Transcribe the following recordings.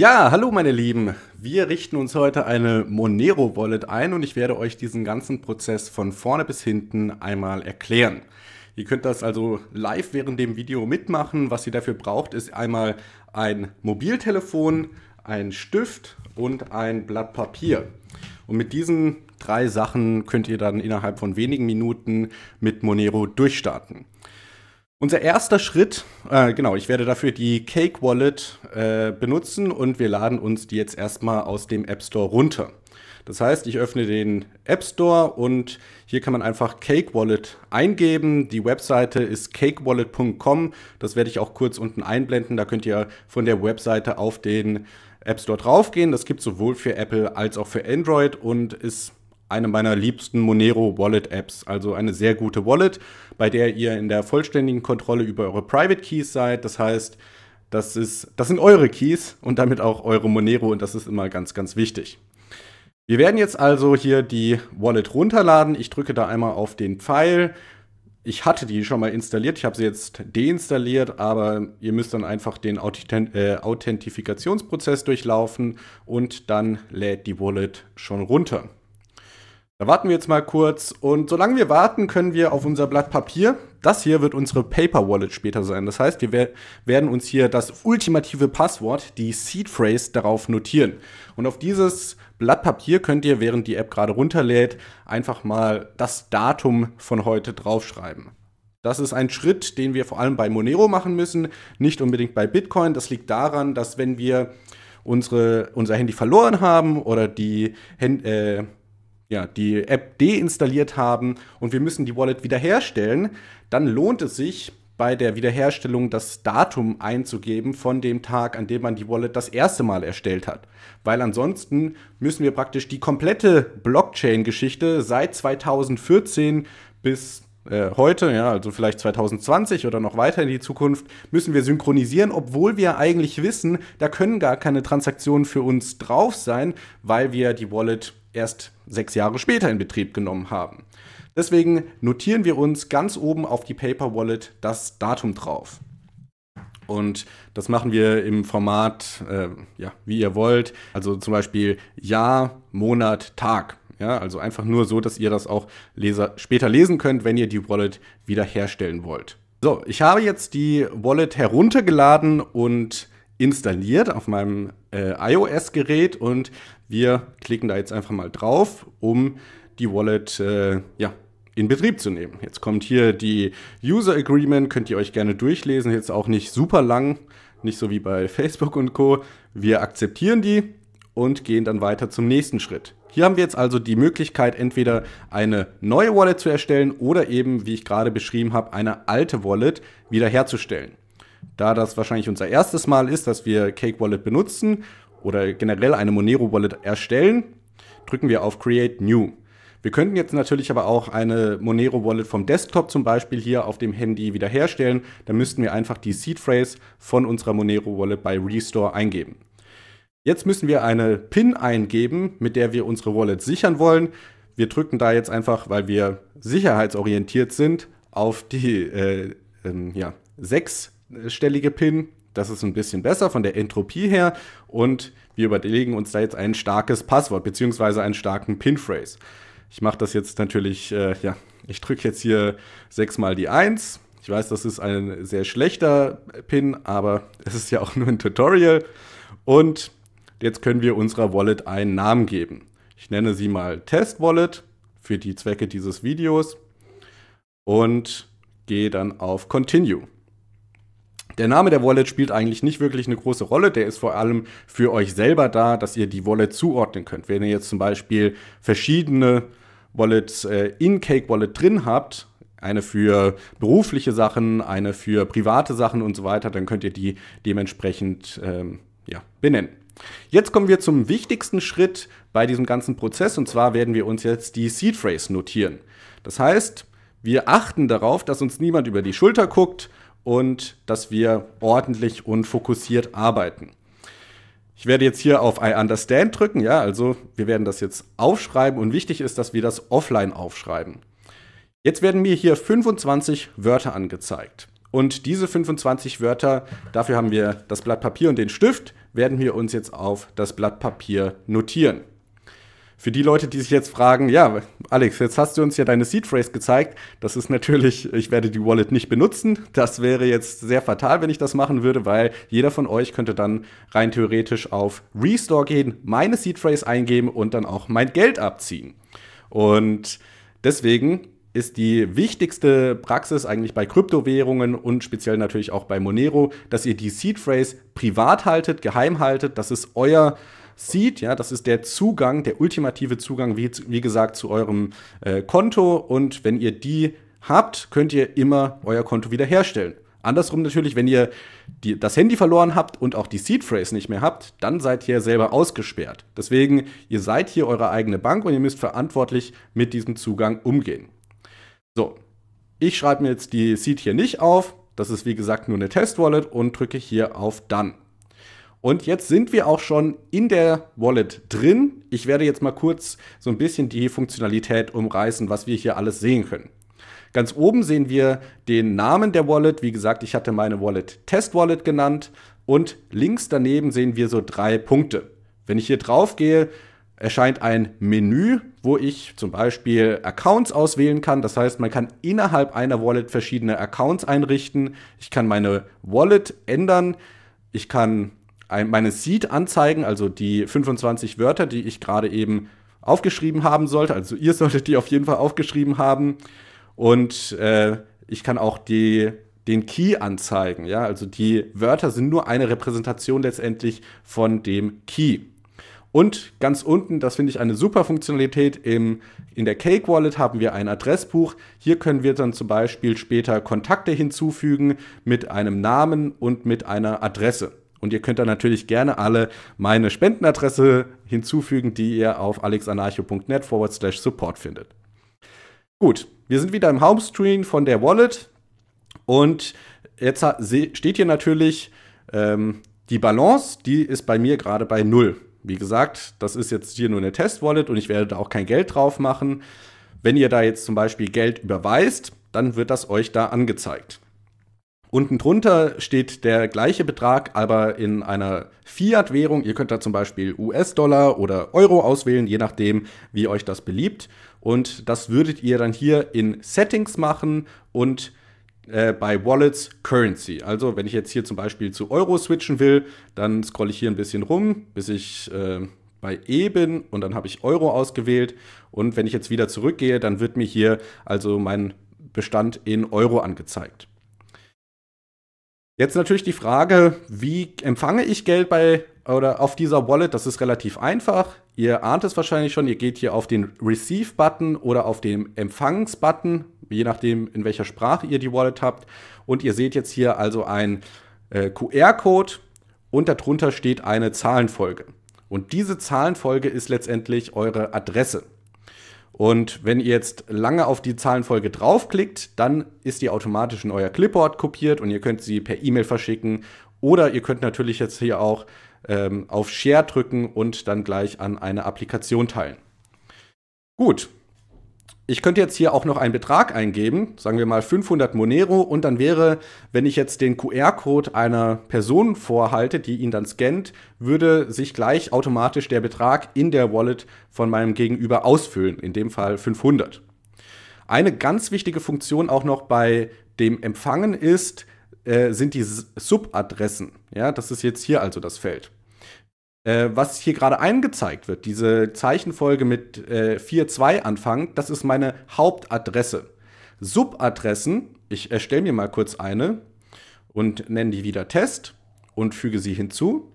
Ja, hallo meine Lieben. Wir richten uns heute eine Monero Wallet ein und ich werde euch diesen ganzen Prozess von vorne bis hinten einmal erklären. Ihr könnt das also live während dem Video mitmachen. Was ihr dafür braucht, ist einmal ein Mobiltelefon, ein Stift und ein Blatt Papier. Und mit diesen drei Sachen könnt ihr dann innerhalb von wenigen Minuten mit Monero durchstarten. Unser erster Schritt, äh, genau, ich werde dafür die Cake Wallet äh, benutzen und wir laden uns die jetzt erstmal aus dem App Store runter. Das heißt, ich öffne den App Store und hier kann man einfach Cake Wallet eingeben. Die Webseite ist cakewallet.com. Das werde ich auch kurz unten einblenden. Da könnt ihr von der Webseite auf den App Store draufgehen. Das gibt sowohl für Apple als auch für Android und ist eine meiner liebsten Monero Wallet Apps. Also eine sehr gute Wallet bei der ihr in der vollständigen Kontrolle über eure Private Keys seid. Das heißt, das, ist, das sind eure Keys und damit auch eure Monero und das ist immer ganz, ganz wichtig. Wir werden jetzt also hier die Wallet runterladen. Ich drücke da einmal auf den Pfeil. Ich hatte die schon mal installiert, ich habe sie jetzt deinstalliert, aber ihr müsst dann einfach den äh, Authentifikationsprozess durchlaufen und dann lädt die Wallet schon runter. Da warten wir jetzt mal kurz und solange wir warten, können wir auf unser Blatt Papier, das hier wird unsere Paper Wallet später sein. Das heißt, wir werden uns hier das ultimative Passwort, die Seed Phrase, darauf notieren. Und auf dieses Blatt Papier könnt ihr, während die App gerade runterlädt, einfach mal das Datum von heute draufschreiben. Das ist ein Schritt, den wir vor allem bei Monero machen müssen, nicht unbedingt bei Bitcoin. Das liegt daran, dass wenn wir unsere, unser Handy verloren haben oder die, äh, ja, die App deinstalliert haben und wir müssen die Wallet wiederherstellen, dann lohnt es sich, bei der Wiederherstellung das Datum einzugeben von dem Tag, an dem man die Wallet das erste Mal erstellt hat. Weil ansonsten müssen wir praktisch die komplette Blockchain-Geschichte seit 2014 bis äh, heute, ja, also vielleicht 2020 oder noch weiter in die Zukunft, müssen wir synchronisieren, obwohl wir eigentlich wissen, da können gar keine Transaktionen für uns drauf sein, weil wir die Wallet erst sechs Jahre später in Betrieb genommen haben. Deswegen notieren wir uns ganz oben auf die Paper Wallet das Datum drauf. Und das machen wir im Format, äh, ja, wie ihr wollt. Also zum Beispiel Jahr, Monat, Tag. Ja, also einfach nur so, dass ihr das auch Leser später lesen könnt, wenn ihr die Wallet wiederherstellen wollt. So, ich habe jetzt die Wallet heruntergeladen und installiert auf meinem äh, iOS-Gerät und wir klicken da jetzt einfach mal drauf, um die Wallet äh, ja, in Betrieb zu nehmen. Jetzt kommt hier die User Agreement, könnt ihr euch gerne durchlesen, jetzt auch nicht super lang, nicht so wie bei Facebook und Co. Wir akzeptieren die und gehen dann weiter zum nächsten Schritt. Hier haben wir jetzt also die Möglichkeit, entweder eine neue Wallet zu erstellen oder eben, wie ich gerade beschrieben habe, eine alte Wallet wiederherzustellen. Da das wahrscheinlich unser erstes Mal ist, dass wir Cake Wallet benutzen oder generell eine Monero Wallet erstellen, drücken wir auf Create New. Wir könnten jetzt natürlich aber auch eine Monero Wallet vom Desktop zum Beispiel hier auf dem Handy wiederherstellen. Da müssten wir einfach die Seed Phrase von unserer Monero Wallet bei Restore eingeben. Jetzt müssen wir eine PIN eingeben, mit der wir unsere Wallet sichern wollen. Wir drücken da jetzt einfach, weil wir sicherheitsorientiert sind, auf die äh, ähm, ja, sechsstellige PIN. Das ist ein bisschen besser von der Entropie her. Und wir überlegen uns da jetzt ein starkes Passwort bzw. einen starken PIN-Phrase. Ich mache das jetzt natürlich, äh, ja, ich drücke jetzt hier sechsmal die 1. Ich weiß, das ist ein sehr schlechter Pin, aber es ist ja auch nur ein Tutorial. Und jetzt können wir unserer Wallet einen Namen geben. Ich nenne sie mal Test Wallet für die Zwecke dieses Videos und gehe dann auf Continue. Der Name der Wallet spielt eigentlich nicht wirklich eine große Rolle. Der ist vor allem für euch selber da, dass ihr die Wallet zuordnen könnt. Wenn ihr jetzt zum Beispiel verschiedene Wallets äh, in Cake Wallet drin habt, eine für berufliche Sachen, eine für private Sachen und so weiter, dann könnt ihr die dementsprechend ähm, ja, benennen. Jetzt kommen wir zum wichtigsten Schritt bei diesem ganzen Prozess und zwar werden wir uns jetzt die Seed Phrase notieren. Das heißt, wir achten darauf, dass uns niemand über die Schulter guckt, und dass wir ordentlich und fokussiert arbeiten. Ich werde jetzt hier auf I understand drücken, ja, also wir werden das jetzt aufschreiben und wichtig ist, dass wir das offline aufschreiben. Jetzt werden mir hier 25 Wörter angezeigt. Und diese 25 Wörter, dafür haben wir das Blatt Papier und den Stift, werden wir uns jetzt auf das Blatt Papier notieren. Für die Leute, die sich jetzt fragen, ja, Alex, jetzt hast du uns ja deine Seed Phrase gezeigt. Das ist natürlich, ich werde die Wallet nicht benutzen. Das wäre jetzt sehr fatal, wenn ich das machen würde, weil jeder von euch könnte dann rein theoretisch auf Restore gehen, meine Seed Phrase eingeben und dann auch mein Geld abziehen. Und deswegen ist die wichtigste Praxis eigentlich bei Kryptowährungen und speziell natürlich auch bei Monero, dass ihr die Seed Phrase privat haltet, geheim haltet. Das ist euer sieht. Ja, das ist der Zugang, der ultimative Zugang, wie, wie gesagt, zu eurem äh, Konto. Und wenn ihr die habt, könnt ihr immer euer Konto wiederherstellen. Andersrum natürlich, wenn ihr die, das Handy verloren habt und auch die Seed Phrase nicht mehr habt, dann seid ihr selber ausgesperrt. Deswegen, ihr seid hier eure eigene Bank und ihr müsst verantwortlich mit diesem Zugang umgehen. So, ich schreibe mir jetzt die Seed hier nicht auf. Das ist wie gesagt nur eine Test-Wallet und drücke hier auf Done. Und jetzt sind wir auch schon in der Wallet drin. Ich werde jetzt mal kurz so ein bisschen die Funktionalität umreißen, was wir hier alles sehen können. Ganz oben sehen wir den Namen der Wallet. Wie gesagt, ich hatte meine Wallet Test Wallet genannt. Und links daneben sehen wir so drei Punkte. Wenn ich hier drauf gehe, erscheint ein Menü, wo ich zum Beispiel Accounts auswählen kann. Das heißt, man kann innerhalb einer Wallet verschiedene Accounts einrichten. Ich kann meine Wallet ändern. Ich kann ein, meine Seed-Anzeigen, also die 25 Wörter, die ich gerade eben aufgeschrieben haben sollte, also ihr solltet die auf jeden Fall aufgeschrieben haben. Und äh, ich kann auch die, den Key anzeigen. Ja? Also die Wörter sind nur eine Repräsentation letztendlich von dem Key. Und ganz unten, das finde ich eine super Funktionalität, im, in der Cake Wallet haben wir ein Adressbuch. Hier können wir dann zum Beispiel später Kontakte hinzufügen mit einem Namen und mit einer Adresse. Und ihr könnt dann natürlich gerne alle meine Spendenadresse hinzufügen, die ihr auf alexanarcho.net forward slash support findet. Gut, wir sind wieder im Homescreen von der Wallet. Und jetzt steht hier natürlich ähm, die Balance, die ist bei mir gerade bei null. Wie gesagt, das ist jetzt hier nur eine Test-Wallet und ich werde da auch kein Geld drauf machen. Wenn ihr da jetzt zum Beispiel Geld überweist, dann wird das euch da angezeigt. Unten drunter steht der gleiche Betrag, aber in einer Fiat-Währung. Ihr könnt da zum Beispiel US-Dollar oder Euro auswählen, je nachdem, wie euch das beliebt. Und das würdet ihr dann hier in Settings machen und äh, bei Wallets Currency. Also wenn ich jetzt hier zum Beispiel zu Euro switchen will, dann scrolle ich hier ein bisschen rum, bis ich äh, bei E bin und dann habe ich Euro ausgewählt. Und wenn ich jetzt wieder zurückgehe, dann wird mir hier also mein Bestand in Euro angezeigt. Jetzt natürlich die Frage, wie empfange ich Geld bei oder auf dieser Wallet? Das ist relativ einfach. Ihr ahnt es wahrscheinlich schon, ihr geht hier auf den Receive-Button oder auf den Empfangs-Button, je nachdem, in welcher Sprache ihr die Wallet habt. Und ihr seht jetzt hier also einen äh, QR-Code und darunter steht eine Zahlenfolge. Und diese Zahlenfolge ist letztendlich eure Adresse. Und wenn ihr jetzt lange auf die Zahlenfolge draufklickt, dann ist die automatisch in euer Clipboard kopiert und ihr könnt sie per E-Mail verschicken. Oder ihr könnt natürlich jetzt hier auch ähm, auf Share drücken und dann gleich an eine Applikation teilen. Gut, ich könnte jetzt hier auch noch einen Betrag eingeben, sagen wir mal 500 Monero, und dann wäre, wenn ich jetzt den QR-Code einer Person vorhalte, die ihn dann scannt, würde sich gleich automatisch der Betrag in der Wallet von meinem Gegenüber ausfüllen, in dem Fall 500. Eine ganz wichtige Funktion auch noch bei dem Empfangen ist, äh, sind die Subadressen. Ja, das ist jetzt hier also das Feld. Äh, was hier gerade eingezeigt wird, diese Zeichenfolge mit äh, 4.2 anfangen, das ist meine Hauptadresse. Subadressen, ich erstelle mir mal kurz eine und nenne die wieder Test und füge sie hinzu.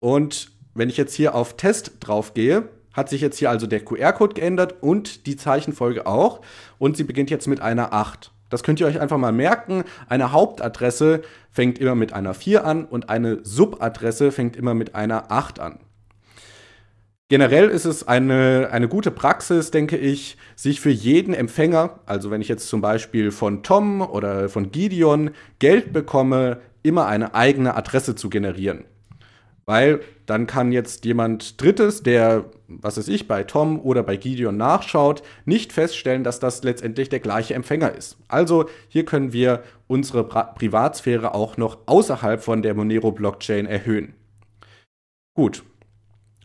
Und wenn ich jetzt hier auf Test drauf gehe, hat sich jetzt hier also der QR-Code geändert und die Zeichenfolge auch. Und sie beginnt jetzt mit einer 8. Das könnt ihr euch einfach mal merken. Eine Hauptadresse fängt immer mit einer 4 an und eine Subadresse fängt immer mit einer 8 an. Generell ist es eine, eine gute Praxis, denke ich, sich für jeden Empfänger, also wenn ich jetzt zum Beispiel von Tom oder von Gideon Geld bekomme, immer eine eigene Adresse zu generieren. Weil dann kann jetzt jemand Drittes, der, was weiß ich, bei Tom oder bei Gideon nachschaut, nicht feststellen, dass das letztendlich der gleiche Empfänger ist. Also hier können wir unsere Privatsphäre auch noch außerhalb von der Monero-Blockchain erhöhen. Gut,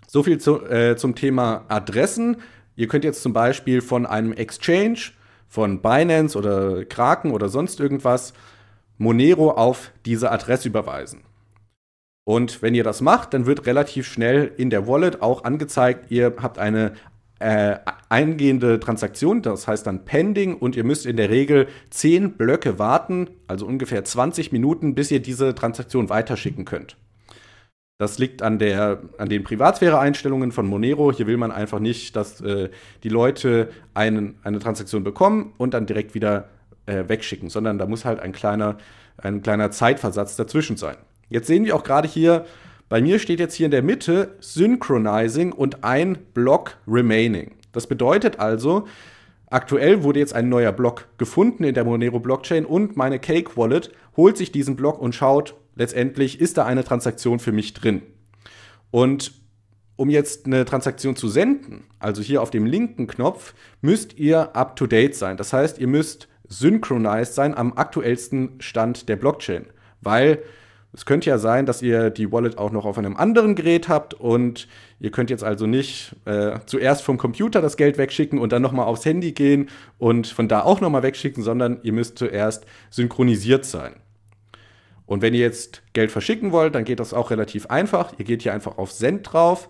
soviel zu, äh, zum Thema Adressen. Ihr könnt jetzt zum Beispiel von einem Exchange, von Binance oder Kraken oder sonst irgendwas Monero auf diese Adresse überweisen. Und wenn ihr das macht, dann wird relativ schnell in der Wallet auch angezeigt, ihr habt eine äh, eingehende Transaktion, das heißt dann Pending und ihr müsst in der Regel 10 Blöcke warten, also ungefähr 20 Minuten, bis ihr diese Transaktion weiterschicken könnt. Das liegt an, der, an den Privatsphäre-Einstellungen von Monero. Hier will man einfach nicht, dass äh, die Leute einen, eine Transaktion bekommen und dann direkt wieder äh, wegschicken, sondern da muss halt ein kleiner, ein kleiner Zeitversatz dazwischen sein. Jetzt sehen wir auch gerade hier, bei mir steht jetzt hier in der Mitte Synchronizing und ein Block Remaining. Das bedeutet also, aktuell wurde jetzt ein neuer Block gefunden in der Monero Blockchain und meine Cake Wallet holt sich diesen Block und schaut, letztendlich ist da eine Transaktion für mich drin. Und um jetzt eine Transaktion zu senden, also hier auf dem linken Knopf, müsst ihr up-to-date sein. Das heißt, ihr müsst synchronized sein am aktuellsten Stand der Blockchain, weil es könnte ja sein, dass ihr die Wallet auch noch auf einem anderen Gerät habt und ihr könnt jetzt also nicht äh, zuerst vom Computer das Geld wegschicken und dann nochmal aufs Handy gehen und von da auch nochmal wegschicken, sondern ihr müsst zuerst synchronisiert sein. Und wenn ihr jetzt Geld verschicken wollt, dann geht das auch relativ einfach. Ihr geht hier einfach auf Send drauf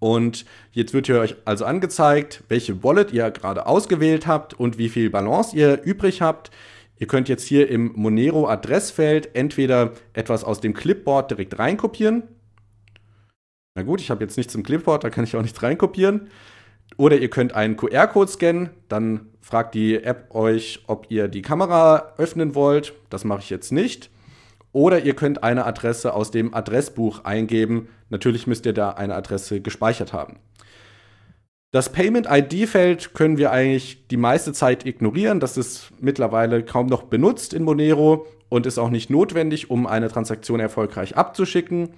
und jetzt wird hier euch also angezeigt, welche Wallet ihr gerade ausgewählt habt und wie viel Balance ihr übrig habt. Ihr könnt jetzt hier im Monero Adressfeld entweder etwas aus dem Clipboard direkt reinkopieren. Na gut, ich habe jetzt nichts im Clipboard, da kann ich auch nichts reinkopieren. Oder ihr könnt einen QR-Code scannen, dann fragt die App euch, ob ihr die Kamera öffnen wollt. Das mache ich jetzt nicht. Oder ihr könnt eine Adresse aus dem Adressbuch eingeben. Natürlich müsst ihr da eine Adresse gespeichert haben. Das Payment-ID-Feld können wir eigentlich die meiste Zeit ignorieren. Das ist mittlerweile kaum noch benutzt in Monero und ist auch nicht notwendig, um eine Transaktion erfolgreich abzuschicken.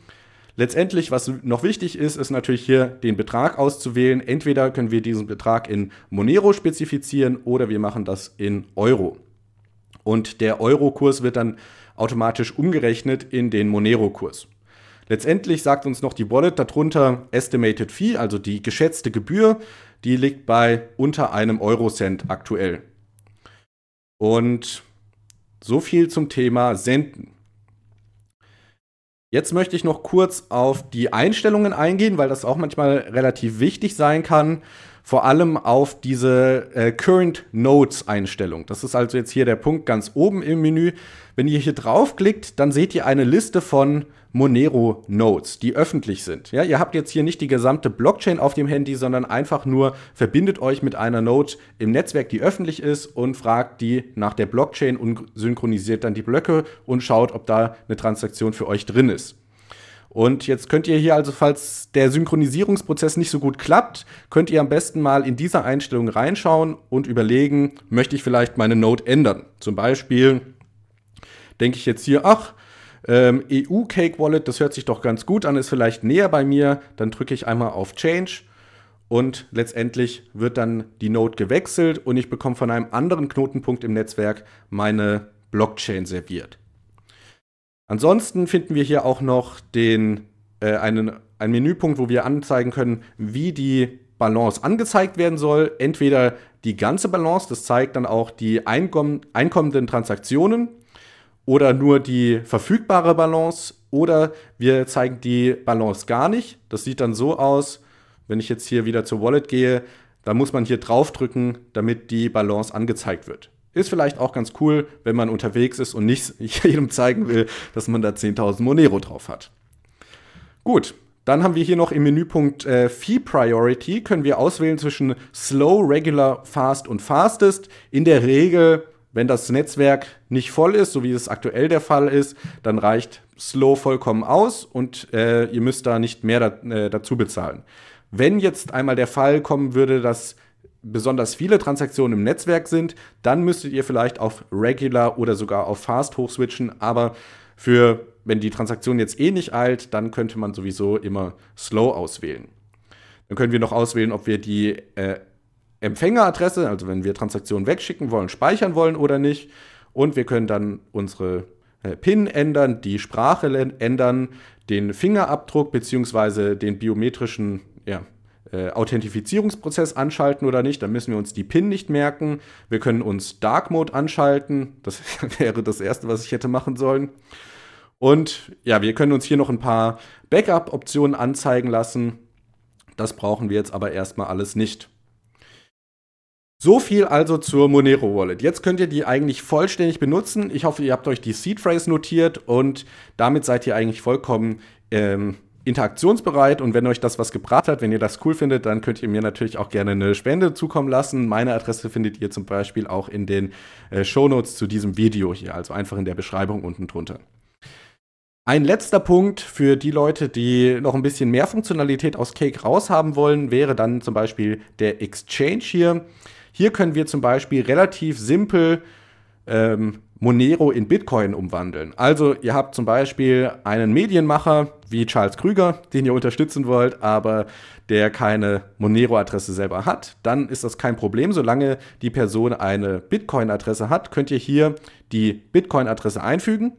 Letztendlich, was noch wichtig ist, ist natürlich hier den Betrag auszuwählen. Entweder können wir diesen Betrag in Monero spezifizieren oder wir machen das in Euro. Und der Euro-Kurs wird dann automatisch umgerechnet in den Monero-Kurs. Letztendlich sagt uns noch die Wallet darunter Estimated Fee, also die geschätzte Gebühr, die liegt bei unter einem Eurocent aktuell. Und so viel zum Thema Senden. Jetzt möchte ich noch kurz auf die Einstellungen eingehen, weil das auch manchmal relativ wichtig sein kann vor allem auf diese äh, Current Notes Einstellung. Das ist also jetzt hier der Punkt ganz oben im Menü. Wenn ihr hier draufklickt, dann seht ihr eine Liste von Monero Notes, die öffentlich sind. Ja, ihr habt jetzt hier nicht die gesamte Blockchain auf dem Handy, sondern einfach nur verbindet euch mit einer Note im Netzwerk, die öffentlich ist und fragt die nach der Blockchain und synchronisiert dann die Blöcke und schaut, ob da eine Transaktion für euch drin ist. Und jetzt könnt ihr hier also, falls der Synchronisierungsprozess nicht so gut klappt, könnt ihr am besten mal in diese Einstellung reinschauen und überlegen, möchte ich vielleicht meine Note ändern? Zum Beispiel denke ich jetzt hier, ach, ähm, EU Cake Wallet, das hört sich doch ganz gut an, ist vielleicht näher bei mir. Dann drücke ich einmal auf Change und letztendlich wird dann die Node gewechselt und ich bekomme von einem anderen Knotenpunkt im Netzwerk meine Blockchain serviert. Ansonsten finden wir hier auch noch den, äh, einen, einen Menüpunkt, wo wir anzeigen können, wie die Balance angezeigt werden soll. Entweder die ganze Balance, das zeigt dann auch die Einkom einkommenden Transaktionen oder nur die verfügbare Balance oder wir zeigen die Balance gar nicht. Das sieht dann so aus, wenn ich jetzt hier wieder zur Wallet gehe, da muss man hier draufdrücken, damit die Balance angezeigt wird. Ist vielleicht auch ganz cool, wenn man unterwegs ist und nicht jedem zeigen will, dass man da 10.000 Monero drauf hat. Gut, dann haben wir hier noch im Menüpunkt äh, Fee Priority, können wir auswählen zwischen Slow, Regular, Fast und Fastest. In der Regel, wenn das Netzwerk nicht voll ist, so wie es aktuell der Fall ist, dann reicht Slow vollkommen aus und äh, ihr müsst da nicht mehr da, äh, dazu bezahlen. Wenn jetzt einmal der Fall kommen würde, dass besonders viele Transaktionen im Netzwerk sind, dann müsstet ihr vielleicht auf Regular oder sogar auf Fast hochswitchen. Aber für, wenn die Transaktion jetzt eh nicht eilt, dann könnte man sowieso immer Slow auswählen. Dann können wir noch auswählen, ob wir die äh, Empfängeradresse, also wenn wir Transaktionen wegschicken wollen, speichern wollen oder nicht. Und wir können dann unsere äh, PIN ändern, die Sprache ändern, den Fingerabdruck bzw. den biometrischen, ja, äh, Authentifizierungsprozess anschalten oder nicht, dann müssen wir uns die PIN nicht merken. Wir können uns Dark Mode anschalten. Das wäre das Erste, was ich hätte machen sollen. Und ja, wir können uns hier noch ein paar Backup-Optionen anzeigen lassen. Das brauchen wir jetzt aber erstmal alles nicht. So viel also zur Monero Wallet. Jetzt könnt ihr die eigentlich vollständig benutzen. Ich hoffe, ihr habt euch die Seed Phrase notiert und damit seid ihr eigentlich vollkommen ähm, interaktionsbereit und wenn euch das was gebracht hat, wenn ihr das cool findet, dann könnt ihr mir natürlich auch gerne eine Spende zukommen lassen. Meine Adresse findet ihr zum Beispiel auch in den äh, Shownotes zu diesem Video hier, also einfach in der Beschreibung unten drunter. Ein letzter Punkt für die Leute, die noch ein bisschen mehr Funktionalität aus Cake raushaben wollen, wäre dann zum Beispiel der Exchange hier. Hier können wir zum Beispiel relativ simpel ähm, Monero in Bitcoin umwandeln. Also ihr habt zum Beispiel einen Medienmacher wie Charles Krüger, den ihr unterstützen wollt, aber der keine Monero-Adresse selber hat, dann ist das kein Problem. Solange die Person eine Bitcoin-Adresse hat, könnt ihr hier die Bitcoin-Adresse einfügen.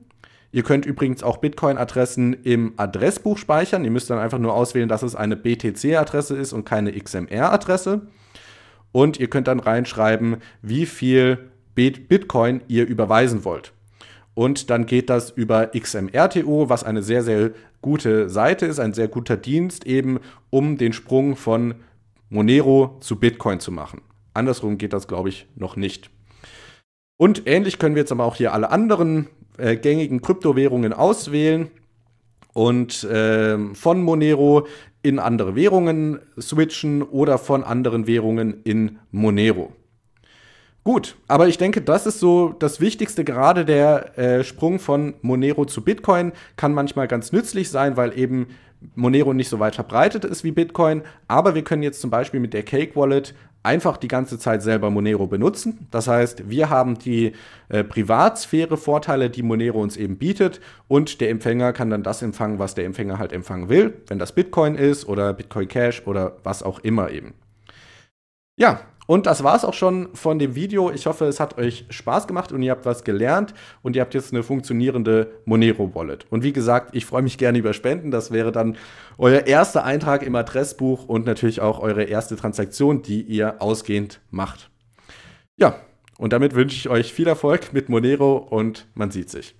Ihr könnt übrigens auch Bitcoin-Adressen im Adressbuch speichern. Ihr müsst dann einfach nur auswählen, dass es eine BTC-Adresse ist und keine XMR-Adresse. Und ihr könnt dann reinschreiben, wie viel Bitcoin ihr überweisen wollt. Und dann geht das über XMRTO, was eine sehr, sehr gute Seite ist, ein sehr guter Dienst eben, um den Sprung von Monero zu Bitcoin zu machen. Andersrum geht das, glaube ich, noch nicht. Und ähnlich können wir jetzt aber auch hier alle anderen äh, gängigen Kryptowährungen auswählen und äh, von Monero in andere Währungen switchen oder von anderen Währungen in Monero. Gut, aber ich denke, das ist so das Wichtigste. Gerade der äh, Sprung von Monero zu Bitcoin kann manchmal ganz nützlich sein, weil eben Monero nicht so weit verbreitet ist wie Bitcoin. Aber wir können jetzt zum Beispiel mit der Cake Wallet einfach die ganze Zeit selber Monero benutzen. Das heißt, wir haben die äh, Privatsphäre-Vorteile, die Monero uns eben bietet und der Empfänger kann dann das empfangen, was der Empfänger halt empfangen will, wenn das Bitcoin ist oder Bitcoin Cash oder was auch immer eben. Ja, und das war es auch schon von dem Video. Ich hoffe, es hat euch Spaß gemacht und ihr habt was gelernt und ihr habt jetzt eine funktionierende Monero-Wallet. Und wie gesagt, ich freue mich gerne über Spenden. Das wäre dann euer erster Eintrag im Adressbuch und natürlich auch eure erste Transaktion, die ihr ausgehend macht. Ja, und damit wünsche ich euch viel Erfolg mit Monero und man sieht sich.